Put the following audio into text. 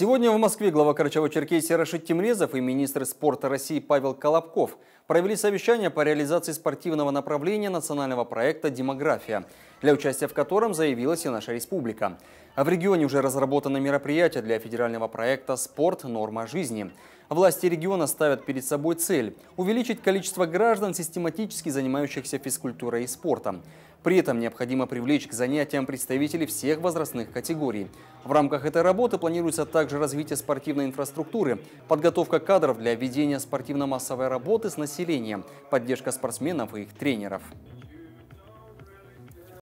Сегодня в Москве глава Карачаево-Черкесии Рашид Тимрезов и министр спорта России Павел Колобков провели совещание по реализации спортивного направления национального проекта «Демография» для участия в котором заявилась и наша республика. А в регионе уже разработаны мероприятия для федерального проекта «Спорт. Норма жизни». Власти региона ставят перед собой цель – увеличить количество граждан, систематически занимающихся физкультурой и спортом. При этом необходимо привлечь к занятиям представителей всех возрастных категорий. В рамках этой работы планируется также развитие спортивной инфраструктуры, подготовка кадров для ведения спортивно-массовой работы с населением, поддержка спортсменов и их тренеров.